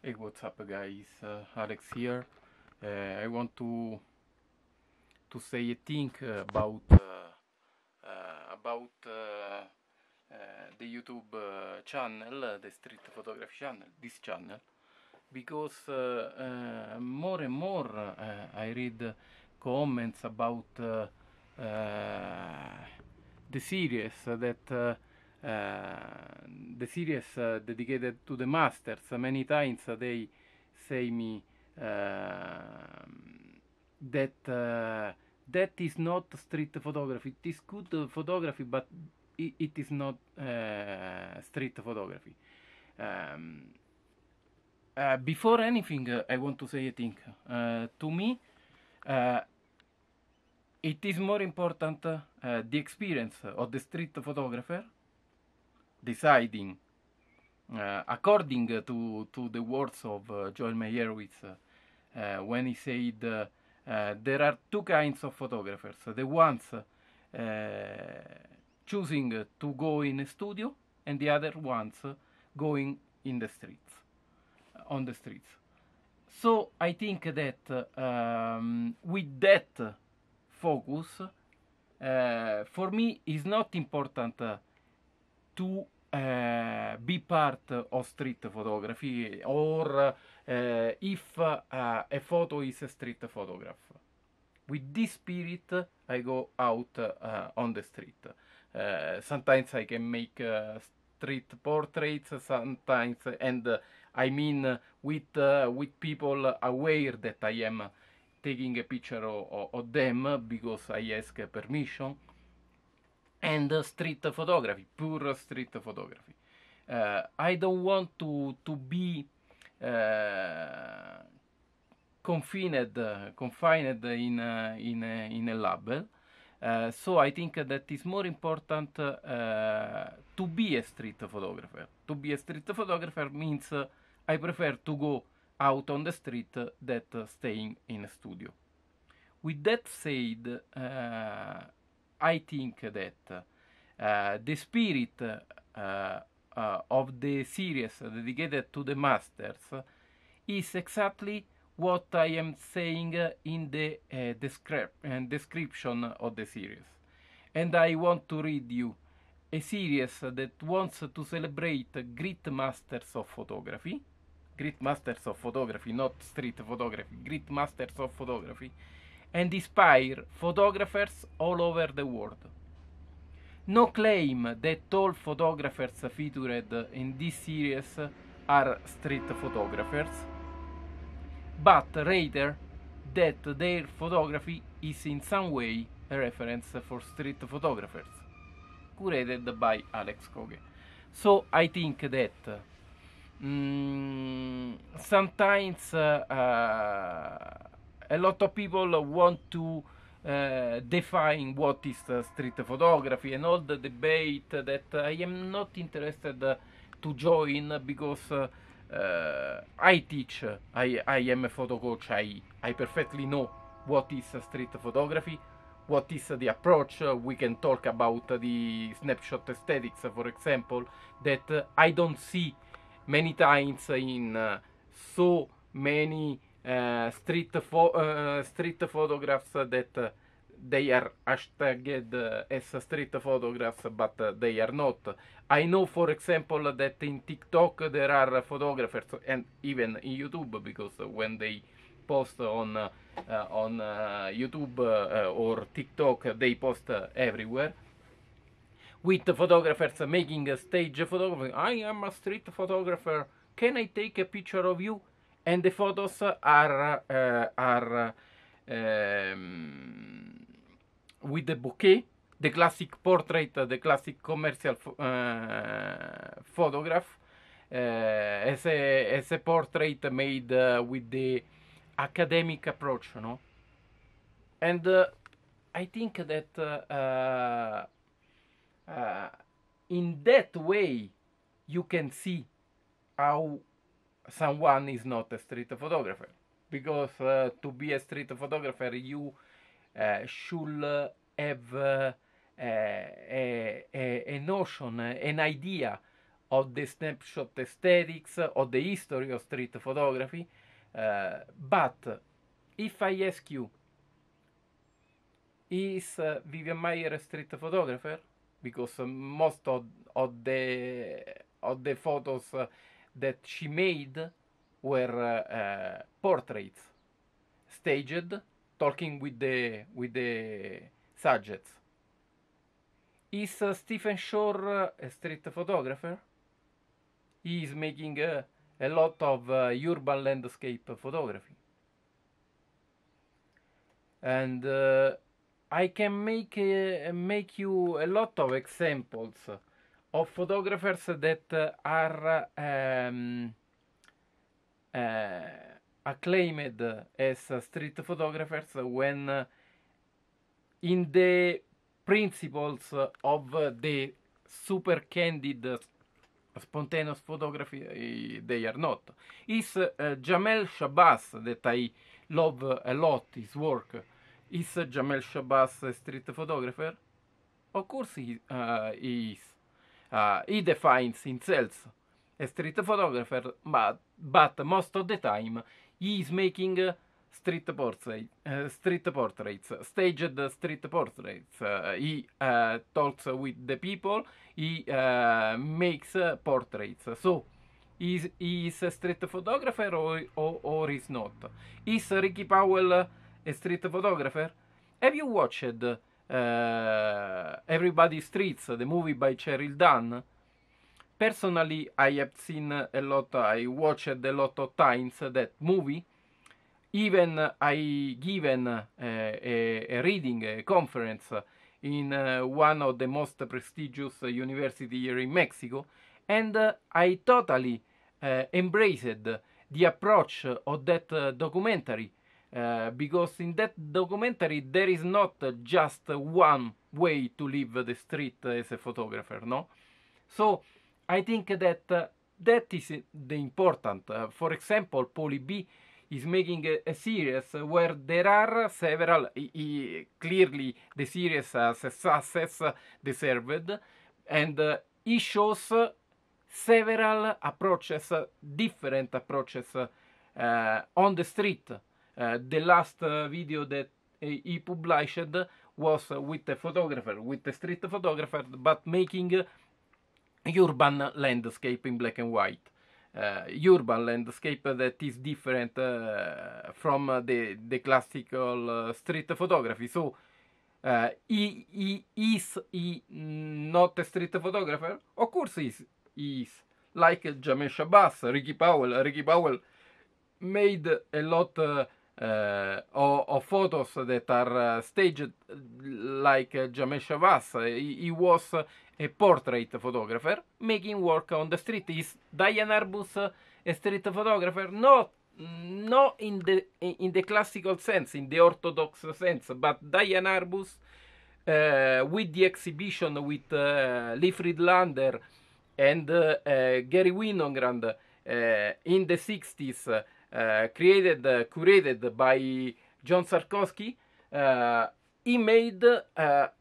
Hey what's up guys, uh, Alex here. Uh, I want to to say a thing about uh, uh about uh, uh, the YouTube channel, the street photography channel, this channel, because more and more I read comments about the series that the series uh, dedicated to the masters. Many times they say me um, that uh, that is not street photography. It is good photography, but it, it is not uh, street photography. Um, uh, before anything, uh, I want to say a thing. Uh, to me, it is more important the experience of the street photographer deciding, uh, according to, to the words of uh, Joel Meyerowitz, uh, when he said, there are two kinds of photographers the ones choosing to go in a studio and the other ones going in the streets, on the streets. So I think that um, with that focus, uh, for me, is not important uh, to uh, be part of street photography or uh, if uh, a photo is a street photograph. With this spirit, I go out on the street. sometimes I can make street portraits, sometimes, and I mean with, with people aware that I am taking a picture of, of, of them because I ask permission and street photography, pure street photography. Uh, I don't want to to be uh, confined uh, confined in a, uh, in uh, in a label. Uh, so I think that it's more important to be a street photographer. To be a street photographer means I prefer to go out on the street that staying in a studio. With that said, I think that uh, the spirit uh, uh, of the series dedicated to the masters is exactly what I am saying in the uh, descrip- uh, description of the series. And I want to read you a series that wants to celebrate great masters of photography, great masters of photography, not street photography, great masters of photography and inspire photographers all over the world. No claim that all photographers featured in this series are street photographers, but rather that their photography is in some way a reference for street photographers, curated by Alex Koge. So I think that mm, sometimes uh, uh, a lot of people want to uh, define what is uh, street photography and all the debate that I am not interested uh, to join because uh, I teach, I, I am a photo coach, I, I perfectly know what is street photography, what is the approach, we can talk about the snapshot aesthetics for example, that I don't see many times in uh, so many Eh, street pho eh, street photographs that they are hashtagged uh, as street photographs, but uh, they are not. I know, for example, that in TikTok there are photographers, and even in YouTube, because when they post on uh, on YouTube or TikTok, they post everywhere. With photographers making a stage photography, I am a street photographer. Can I take a picture of you? and the photos are uh, are um, with the bouquet the classic portrait the classic commercial uh, photograph uh, as a as a portrait made uh, with the academic approach no and I think that in that way you can see how someone is not a street photographer because uh, to be a street photographer you uh, should uh, have a, a, a, notion an idea of the snapshot aesthetics or the history of street photography uh, but if i ask you is uh, vivian meyer a street photographer because uh, most of, of the of the photos that she made were uh, portraits staged talking with the with the subjects. Is uh, Stephen Shore uh, a street photographer? He is making uh, a lot of uh, urban landscape photography. And uh, I can make make you a lot of examples of photographers that are um, eh, acclaimed as street photographers when in the principles of the super candid spontaneous photography eh, they are not. Is uh, Jamel Shabazz that I love a lot his work. Is Jamel Shabazz a street photographer? Of course he, uh, he is uh, he defines himself a street photographer, but, but most of the time he is making uh, street, portrait, uh, street portraits, staged street portraits. Uh, he uh, talks with the people, he uh, makes portraits. So, is, is a street photographer or, or, or is not? Is Ricky Powell a street photographer? Have you watched uh, Everybody Streets, the movie by Cheryl Dunn. Personally, I have seen a lot, I watched a lot of times that movie. Even I given a, uh, a, a reading, a conference in uh, one of the most prestigious university here in Mexico, and uh, I totally uh, embraced the approach of that uh, documentary uh, because in that documentary there is not just one way to leave the street as a photographer, no? So I think that uh, that is the important. Uh, for example, Polly B is making a, a, series where there are several, clearly the series as a success deserved, and uh, he shows several approaches, different approaches on the street uh, the last uh, video that he published was with a photographer, with a street photographer, but making uh, urban landscape in black and white. Uh, urban landscape that is different uh, from uh, the, the classical street photography. So he, he, is he mm, not a street photographer? Of course he is. He is. Like Jamesh Abbas, Ricky Powell. Ricky Powell made a lot uh, eh, or, or, photos that are uh, staged like uh, eh, Jamesh Shavas. He, he, was a portrait photographer making work on the street. Is Diane Arbus a street photographer? Not not in the in the classical sense, in the orthodox sense, but Diane Arbus with the exhibition with uh, Lee Friedlander and Gary Winogrand in the 60s uh, created uh, curated by John Sarkowski, uh, he made a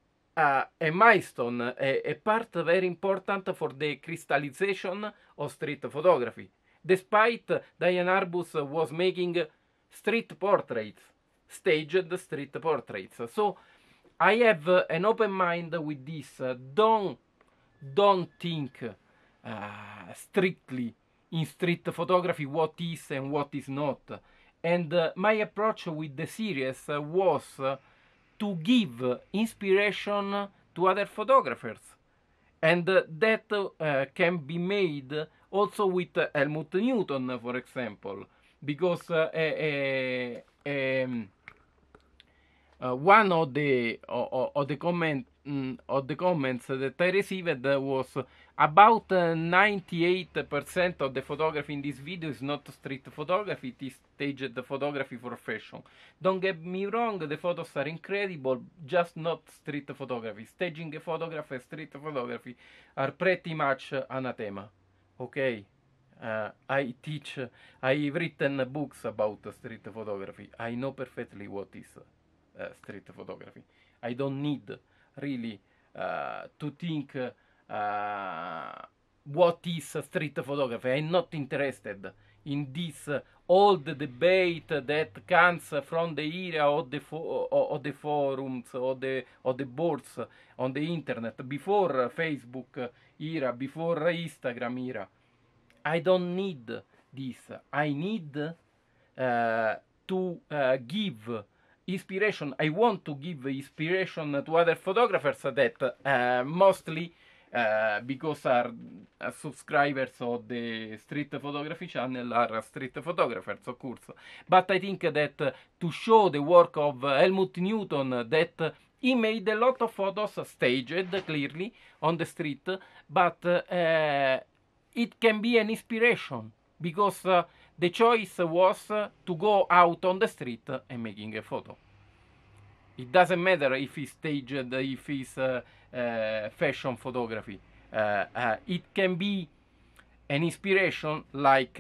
milestone, a, a part very important for the crystallization of street photography. Despite Diane Arbus was making street portraits, staged street portraits. So I have uh, an open mind with this. Uh, don't don't think uh, strictly in street photography what is and what is not. And uh, my approach with the series uh, was uh, to give inspiration to other photographers. And uh, that can be made also with Helmut Newton, for example, because uh, um, one of the of, of the comment mm, of the comments that I received was about 98% uh, of the photography in this video is not street photography, it is staged photography for fashion. Don't get me wrong, the photos are incredible, just not street photography. Staging a photograph and street photography are pretty much uh, anathema. Okay, uh, I teach, I've written books about street photography. I know perfectly what is uh, street photography. I don't need really uh, to think uh, uh, what is street photography. I'm not interested in this old debate that comes from the era of the, fo- of the forums or the, or the boards on the internet, before Facebook era, before Instagram era. I don't need this. I need uh, to uh, give inspiration. I want to give inspiration to other photographers that uh, mostly uh, because our uh, subscribers of the street photography channel are street photographers, of course. But I think that uh, to show the work of Helmut Newton that he made a lot of photos staged clearly on the street, but uh, it can be an inspiration because uh, the choice was uh, to go out on the street and making a photo. It doesn't matter if it's staged, if it's uh, uh, fashion photography. Uh, it can be an inspiration like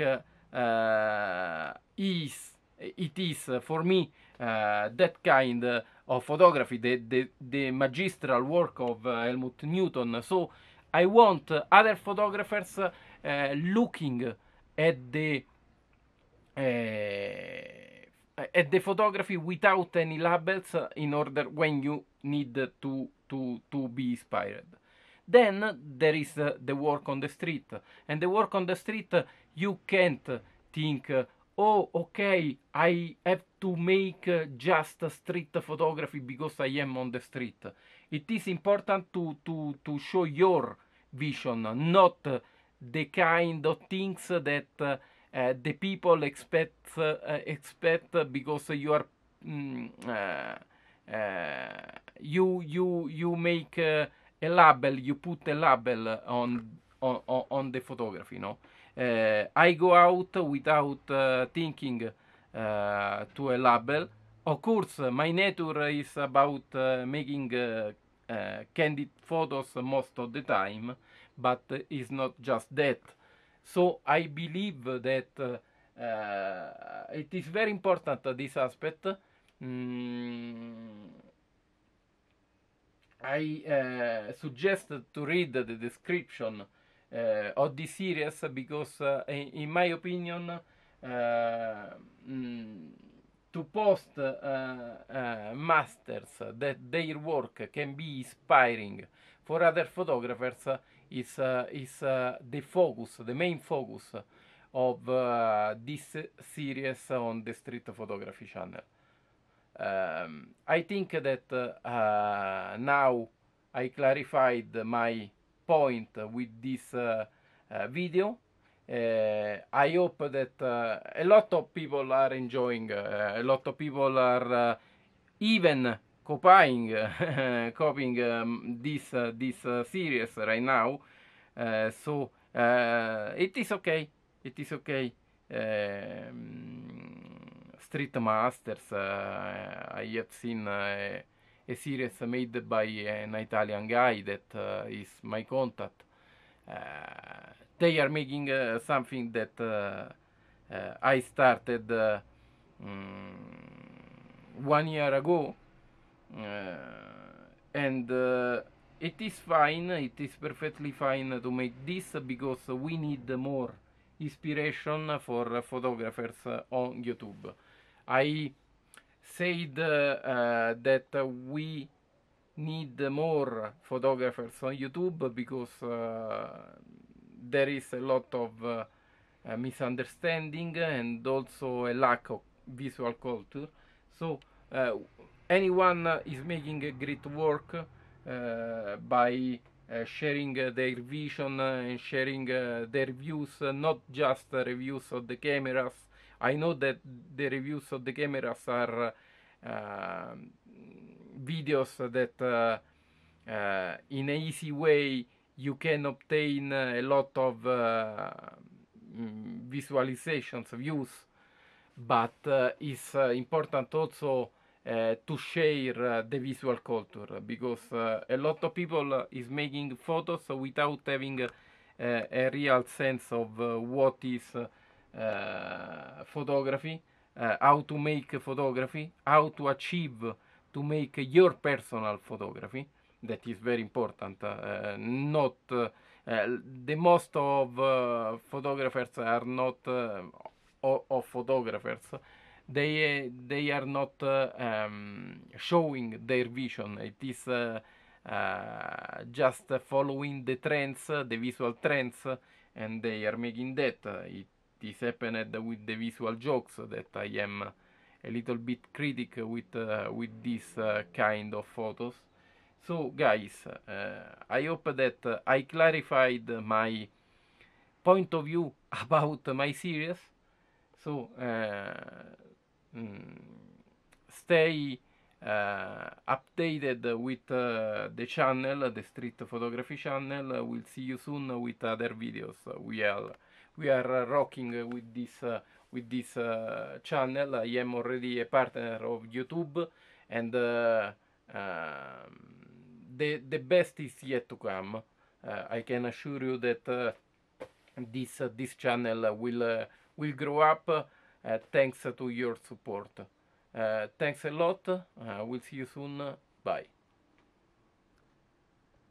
is it is for me that kind of photography, the, the, the magistral work of Helmut Newton. So I want other photographers looking at the uh, at eh, the photography without any labels in order when you need to to to be inspired then there is uh, the work on the street and the work on the street you can't think uh, oh okay i have to make uh, just street photography because i am on the street it is important to to to show your vision not the kind of things that uh, the people expect uh, expect because you are mm, uh, you you you make a label you put a label on on, on the photography No, I go out without thinking to a label of course, my nature is about uh, making uh, uh, candid photos most of the time, but it's not just that. So I believe that uh, it is very important uh, this aspect. Mm, I uh, suggest to read the description of this series because, in my opinion, mm, to post uh, uh, masters that their work can be inspiring for other photographers is, uh, is uh, the focus, the main focus of uh, this series on the street photography channel. Um, I think that now I clarified my point with this video. Uh, I hope that uh, a lot of people are enjoying, uh, a lot of people are even copying copying um, this uh, this uh, series right now uh, so it is okay it is okay um, street masters i have seen a series made by an Italian guy that uh, is my contact. Uh, they are making uh, something that I started um, one year ago Eh, and eh, it is fine, it is perfectly fine to make this because we need more inspiration for photographers on YouTube. I said uh, that we need more photographers on YouTube because uh, there is a lot of uh, misunderstanding and also a lack of visual culture. So anyone is making a great work uh, by uh, sharing uh, their vision and sharing their views, not just reviews of the cameras. I know that the reviews of the cameras are um, videos that uh, in an easy way you can obtain a lot of uh, mm, visualizations views but it's important also Eh, to share eh, the visual culture because eh, a lot of people is making photos without having a real sense of what is photography, how to make photography, how to achieve to make your personal photography that is very important. Uh, not uh, uh, the most of photographers are not or photographers they uh, they are not uh, um, showing their vision. It is uh, just following the trends, the visual trends, and they are making that. It is happened with the visual jokes that I am a little bit critic with with this kind of photos. So guys, uh, I hope that I clarified my point of view about my series. So uh, um, stay uh, updated with uh, the channel, the street photography channel. Uh, we'll see you soon with other videos. We are we are uh, rocking with this uh, with this uh, channel. I am already a partner of YouTube, and um, the the best is yet to come. I can assure you that this this channel will will grow up uh, thanks to your support. Uh, thanks a lot. Uh, we'll see you soon. Bye.